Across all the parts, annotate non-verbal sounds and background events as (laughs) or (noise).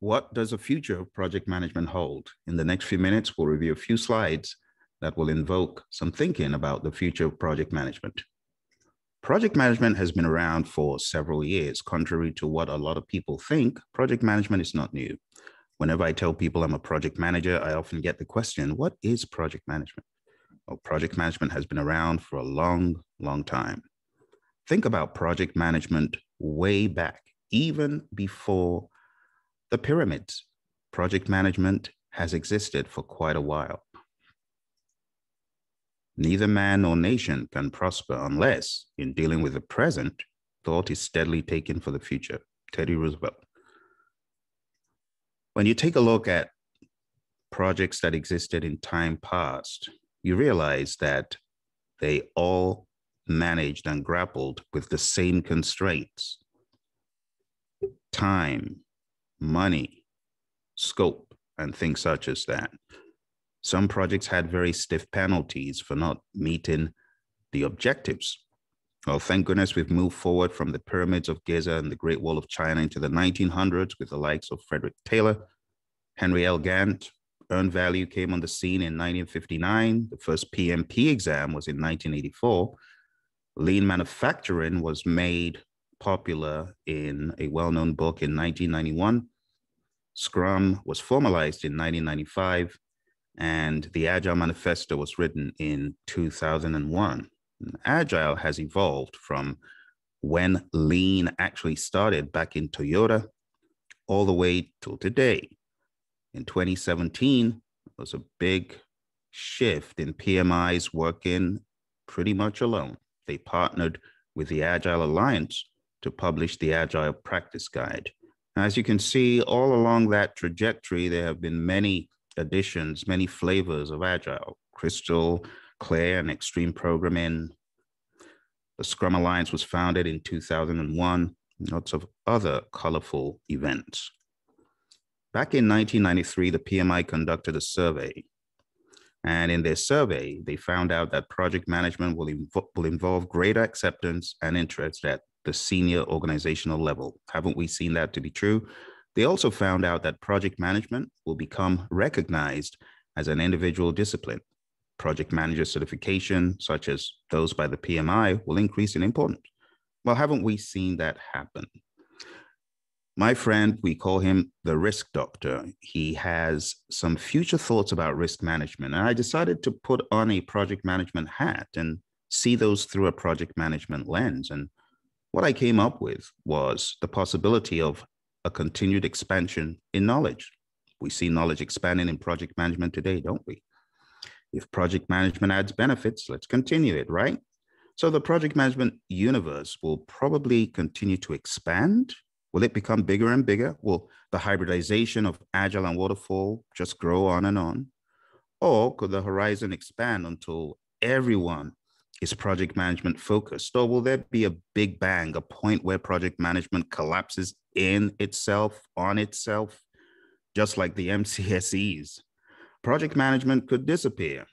What does the future of project management hold? In the next few minutes, we'll review a few slides that will invoke some thinking about the future of project management. Project management has been around for several years. Contrary to what a lot of people think, project management is not new. Whenever I tell people I'm a project manager, I often get the question, what is project management? Well, project management has been around for a long, long time. Think about project management way back, even before the pyramids. Project management has existed for quite a while. Neither man nor nation can prosper unless, in dealing with the present, thought is steadily taken for the future. Teddy Roosevelt. When you take a look at projects that existed in time past, you realize that they all managed and grappled with the same constraints time, money, scope, and things such as that. Some projects had very stiff penalties for not meeting the objectives. Well, thank goodness we've moved forward from the pyramids of Giza and the Great Wall of China into the 1900s with the likes of Frederick Taylor, Henry L. Gant. Earned value came on the scene in 1959. The first PMP exam was in 1984. Lean manufacturing was made popular in a well known book in 1991. Scrum was formalized in 1995, and the Agile Manifesto was written in 2001. Agile has evolved from when Lean actually started back in Toyota all the way till today. In 2017, it was a big shift in PMI's working pretty much alone. They partnered with the Agile Alliance to publish the Agile Practice Guide. As you can see, all along that trajectory, there have been many additions, many flavors of Agile, Crystal, Claire, and Extreme Programming. The Scrum Alliance was founded in 2001, lots of other colorful events. Back in 1993, the PMI conducted a survey. And in their survey, they found out that project management will, inv will involve greater acceptance and interest at the senior organizational level. Haven't we seen that to be true? They also found out that project management will become recognized as an individual discipline. Project manager certification, such as those by the PMI, will increase in importance. Well, haven't we seen that happen? My friend, we call him the risk doctor. He has some future thoughts about risk management. And I decided to put on a project management hat and see those through a project management lens. And what I came up with was the possibility of a continued expansion in knowledge. We see knowledge expanding in project management today, don't we? If project management adds benefits, let's continue it, right? So the project management universe will probably continue to expand. Will it become bigger and bigger? Will the hybridization of agile and waterfall just grow on and on? Or could the horizon expand until everyone is project management focused, or will there be a big bang, a point where project management collapses in itself, on itself, just like the (laughs) MCSEs? Project management could disappear.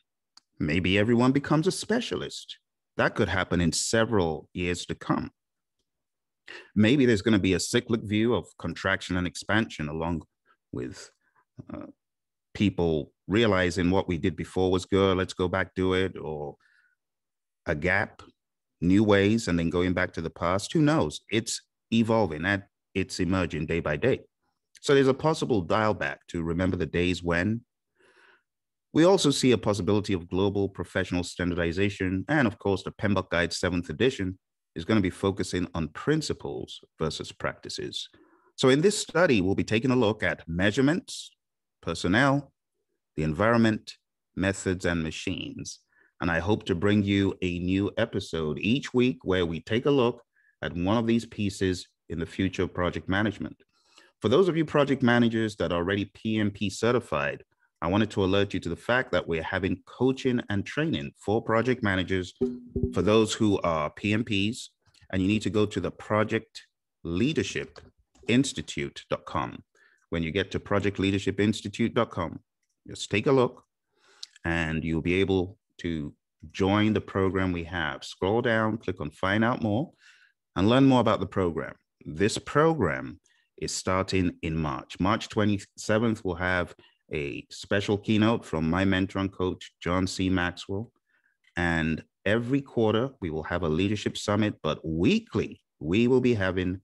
Maybe everyone becomes a specialist. That could happen in several years to come. Maybe there's going to be a cyclic view of contraction and expansion, along with uh, people realizing what we did before was good, let's go back do it, or a gap, new ways, and then going back to the past. Who knows? It's evolving and it's emerging day by day. So there's a possible dial back to remember the days when. We also see a possibility of global professional standardization. And of course, the PMBOK Guide 7th edition is going to be focusing on principles versus practices. So in this study, we'll be taking a look at measurements, personnel, the environment, methods, and machines and I hope to bring you a new episode each week where we take a look at one of these pieces in the future of project management. For those of you project managers that are already PMP certified, I wanted to alert you to the fact that we're having coaching and training for project managers for those who are PMPs, and you need to go to the Project Leadership Institute.com. When you get to Project Leadership Institute.com, just take a look and you'll be able to join the program we have. Scroll down, click on find out more, and learn more about the program. This program is starting in March. March 27th, we'll have a special keynote from my mentor and coach, John C. Maxwell. And every quarter, we will have a leadership summit, but weekly, we will be having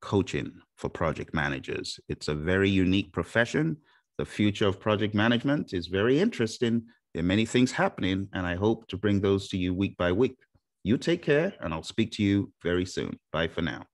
coaching for project managers. It's a very unique profession. The future of project management is very interesting, there are many things happening, and I hope to bring those to you week by week. You take care, and I'll speak to you very soon. Bye for now.